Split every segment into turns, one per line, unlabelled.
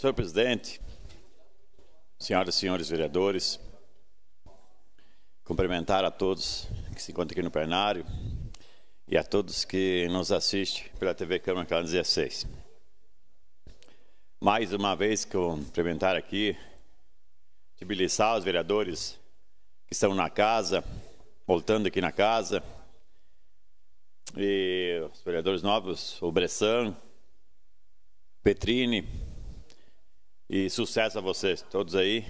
Senhor presidente, senhoras e senhores vereadores, cumprimentar a todos que se encontram aqui no plenário e a todos que nos assistem pela TV Câmara Canal 16. Mais uma vez cumprimentar aqui de os vereadores que estão na casa, voltando aqui na casa, e os vereadores novos, o Bressan, Petrini, e sucesso a vocês, todos aí.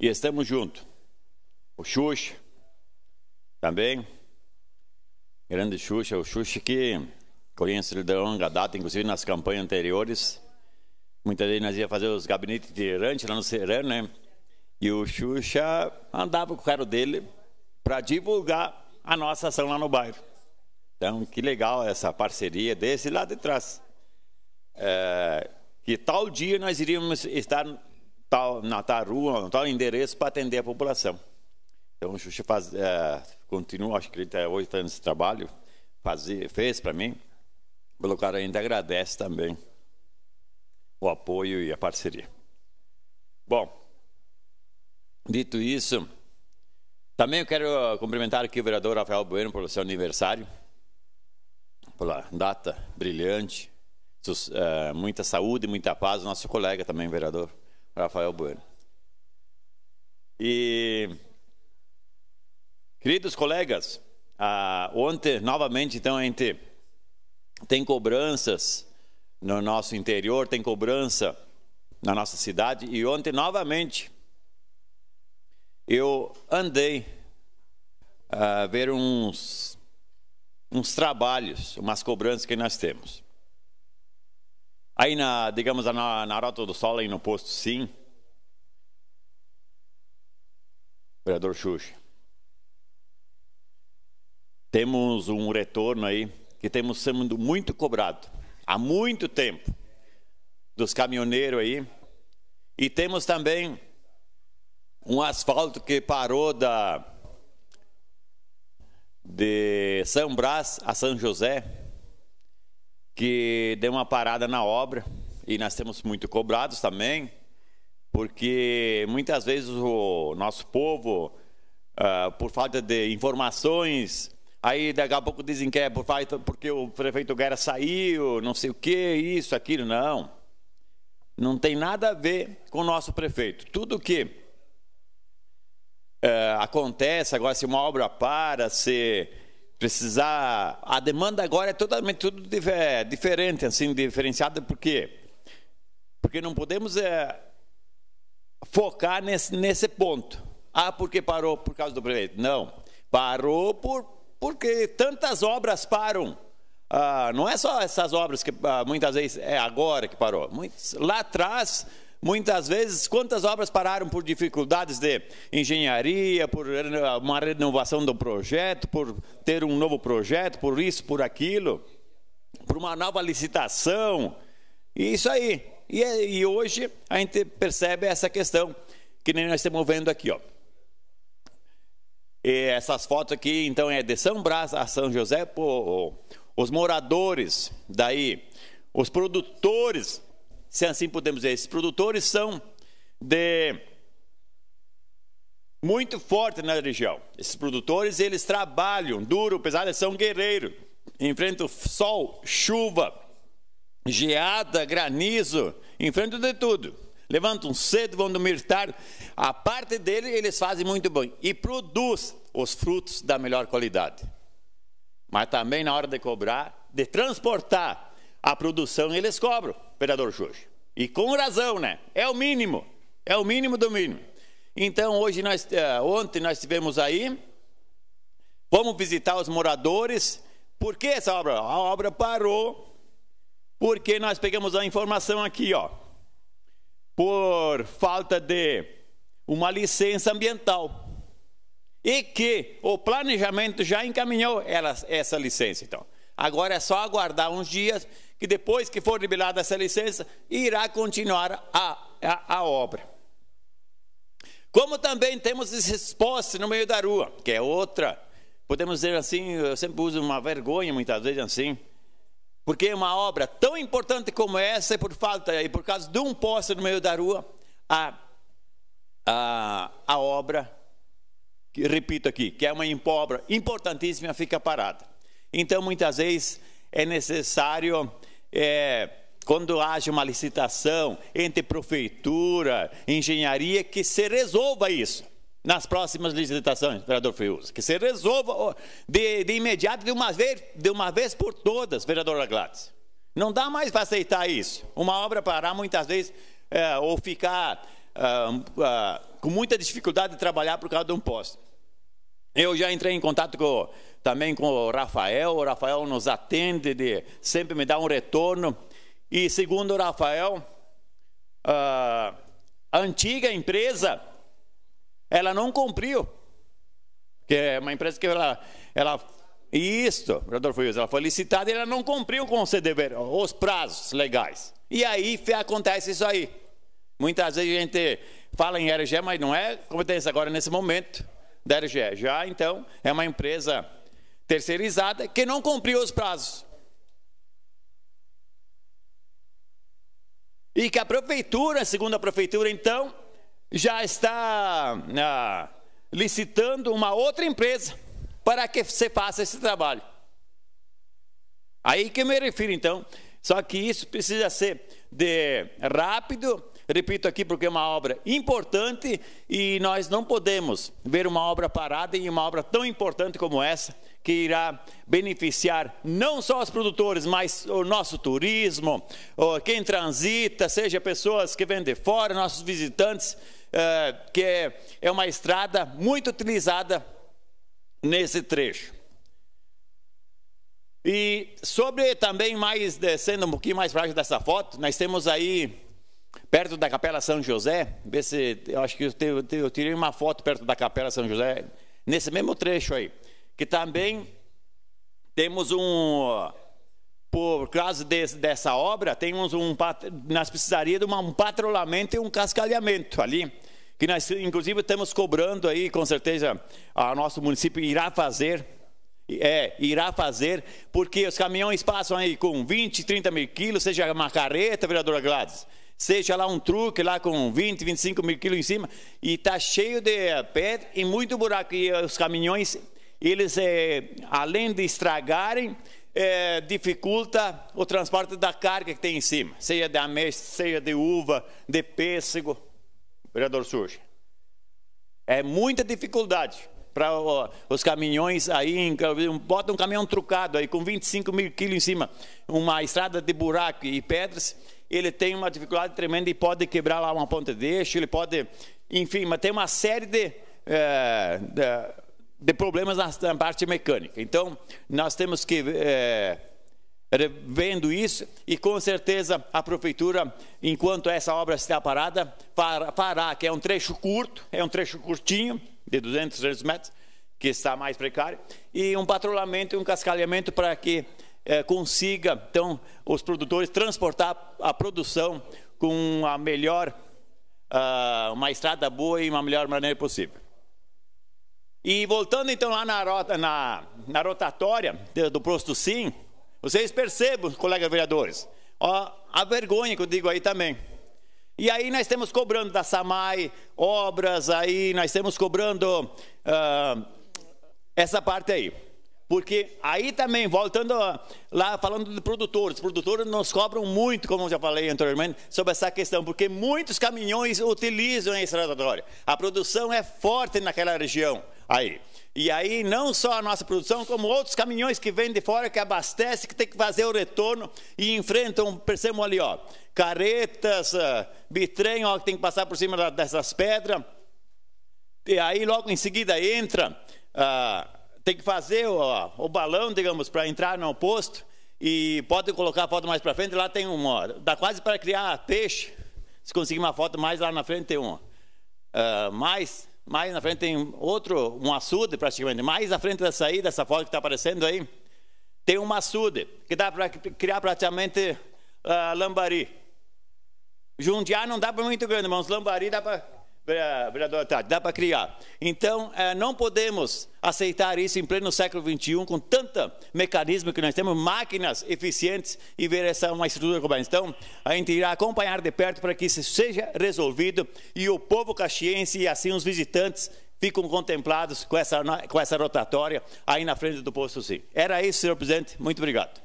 E estamos juntos. O Xuxa também. Grande Xuxa, o Xuxa que conheço ele de longa data, inclusive nas campanhas anteriores. Muitas vezes nós ia fazer os gabinetes de itinerantes lá no Serrano, né? E o Xuxa andava com o carro dele para divulgar a nossa ação lá no bairro. Então, que legal essa parceria desse lá de trás. É, que tal dia nós iríamos estar tal, na tal rua, no tal endereço para atender a população. Então, o Xuxa faz, é, continua, acho que ele tem oito anos de trabalho, fez para mim. Pelo cara, ainda agradece também o apoio e a parceria. Bom, dito isso, também eu quero cumprimentar aqui o vereador Rafael Bueno pelo seu aniversário, pela data brilhante. É, muita saúde, muita paz, nosso colega também, vereador Rafael Bueno. E, queridos colegas, ontem, novamente, então, a gente tem cobranças no nosso interior, tem cobrança na nossa cidade, e ontem, novamente, eu andei a é, ver uns, uns trabalhos, umas cobranças que nós temos. Aí, na, digamos, na, na Rota do Sol, aí no posto sim. Vereador Xuxa. Temos um retorno aí que temos sendo muito cobrado há muito tempo dos caminhoneiros aí. E temos também um asfalto que parou da de São Brás a São José, que deu uma parada na obra e nós temos muito cobrados também, porque muitas vezes o nosso povo, uh, por falta de informações, aí daqui a pouco dizem que é por falta porque o prefeito Guerra saiu, não sei o que, isso, aquilo, não. Não tem nada a ver com o nosso prefeito. Tudo que uh, acontece agora, se uma obra para, se precisar. A demanda agora é totalmente tudo diferente, assim, diferenciada, por quê? Porque não podemos é, focar nesse, nesse ponto. Ah, porque parou por causa do prefeito. Não. Parou por, porque tantas obras param. Ah, não é só essas obras que ah, muitas vezes é agora que parou. Muitos, lá atrás Muitas vezes, quantas obras pararam por dificuldades de engenharia, por uma renovação do projeto, por ter um novo projeto, por isso, por aquilo, por uma nova licitação. E isso aí. E, é, e hoje a gente percebe essa questão, que nem nós estamos vendo aqui, ó. E essas fotos aqui, então, é de São Brás a São José, pô, os moradores daí, os produtores se assim podemos dizer. Esses produtores são de muito forte na região. Esses produtores, eles trabalham duro, pesado, eles são guerreiros. Enfrentam sol, chuva, geada, granizo, enfrentam de tudo. Levantam cedo, vão dormir tarde. A parte dele, eles fazem muito bem. E produz os frutos da melhor qualidade. Mas também na hora de cobrar, de transportar a produção, eles cobram vereador Jorge. E com razão, né? É o mínimo. É o mínimo do mínimo. Então, hoje nós, eh, ontem nós estivemos aí, vamos visitar os moradores. Por que essa obra? A obra parou porque nós pegamos a informação aqui, ó. Por falta de uma licença ambiental. E que o planejamento já encaminhou ela, essa licença, então. Agora é só aguardar uns dias que depois que for liberada essa licença, irá continuar a, a, a obra. Como também temos postes no meio da rua, que é outra, podemos dizer assim, eu sempre uso uma vergonha muitas vezes assim, porque uma obra tão importante como essa, é por falta e por causa de um poste no meio da rua, a, a, a obra, que, repito aqui, que é uma obra importantíssima, fica parada. Então, muitas vezes é necessário, é, quando haja uma licitação entre prefeitura, engenharia, que se resolva isso nas próximas licitações, vereador Fiuza, que se resolva de, de, imediato, de uma, vez, de uma vez por todas, vereadora Gladys. Não dá mais para aceitar isso. Uma obra parar muitas vezes é, ou ficar ah, ah, com muita dificuldade de trabalhar por causa de um posto. Eu já entrei em contato com também com o Rafael. O Rafael nos atende, de, sempre me dá um retorno. E segundo o Rafael, a antiga empresa, ela não cumpriu. Que é uma empresa que ela, ela isto, Rodolfo Wilson, ela foi licitada e ela não cumpriu com os, dever, os prazos legais. E aí acontece isso aí. Muitas vezes a gente fala em RG, mas não é competência agora nesse momento da RG. Já então é uma empresa terceirizada que não cumpriu os prazos. E que a prefeitura, segundo a prefeitura, então, já está ah, licitando uma outra empresa para que você faça esse trabalho. Aí que eu me refiro, então. Só que isso precisa ser de rápido, repito aqui, porque é uma obra importante e nós não podemos ver uma obra parada em uma obra tão importante como essa que irá beneficiar não só os produtores, mas o nosso turismo, quem transita, seja pessoas que vêm de fora, nossos visitantes, é, que é, é uma estrada muito utilizada nesse trecho. E sobre também mais descendo um pouquinho mais para dessa foto, nós temos aí perto da Capela São José, vê se eu acho que eu tirei uma foto perto da Capela São José nesse mesmo trecho aí que também temos um por causa de, dessa obra temos um nós precisaria de uma, um patrulhamento e um cascalhamento ali que nós inclusive estamos cobrando aí com certeza o nosso município irá fazer é, irá fazer, porque os caminhões passam aí com 20, 30 mil quilos, seja uma carreta, vereadora Gladys, seja lá um truque lá com 20, 25 mil quilos em cima, e está cheio de pedra e muito buraco, e os caminhões eles, é, além de estragarem, é, dificulta o transporte da carga que tem em cima, seja de ameixa, seja de uva, de pêssego, vereador Surge. É muita dificuldade para os caminhões aí, bota um caminhão trucado aí com 25 mil quilos em cima, uma estrada de buraco e pedras, ele tem uma dificuldade tremenda e pode quebrar lá uma ponta de eixo, ele pode, enfim, mas tem uma série de, é, de de problemas na, parte mecânica. Então, nós temos que é, eh, vendo isso e com certeza a prefeitura, enquanto essa obra está parada, fará, que é um trecho curto, é um trecho curtinho, de 200, 300 metros, que está mais precário, e um patrulhamento e um cascalhamento para que é, consiga, então, os produtores transportar a produção com a melhor, uh, uma estrada boa e uma melhor maneira possível. E voltando então lá na, rota, na, na rotatória do posto Sim, vocês percebam, colegas vereadores, ó, a vergonha que eu digo aí também. E aí nós temos cobrando da SAMAI obras, aí nós temos cobrando uh, essa parte aí. Porque aí também, voltando ah, lá, falando de produtores, produtores nos cobram muito, como eu já falei anteriormente, sobre essa questão, porque muitos caminhões utilizam esse rotatório. A produção é forte naquela região. Aí. E aí, não só a nossa produção, como outros caminhões que vêm de fora, que abastecem, que tem que fazer o retorno e enfrentam, percebam ali, ó, caretas, ah, bitrem, ó, que tem que passar por cima dessas pedras. E aí, logo em seguida, entra, ah, tem que fazer ó, o balão, digamos, para entrar no posto. E pode colocar a foto mais para frente, lá tem uma, dá quase para criar peixe. Se conseguir uma foto mais lá na frente, tem uma. Ah, mais mais na frente tem outro, um açude praticamente, mais na frente dessa aí, dessa foto que está aparecendo aí, tem um açude, que dá para criar praticamente uh, lambari. Jundiar não dá para muito grande, mas lambari dá para vereadora Tati, dá para criar. Então, eh, não podemos aceitar isso em pleno século XXI, com tanto mecanismo que nós temos, máquinas eficientes e ver essa uma estrutura como essa. Então, a gente irá acompanhar de perto para que isso seja resolvido e o povo caxiense e assim os visitantes ficam contemplados com essa, com essa rotatória aí na frente do posto sim. Era isso, senhor presidente. Muito obrigado.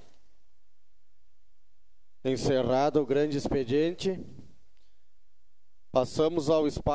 Encerrado o grande expediente. Passamos ao espaço.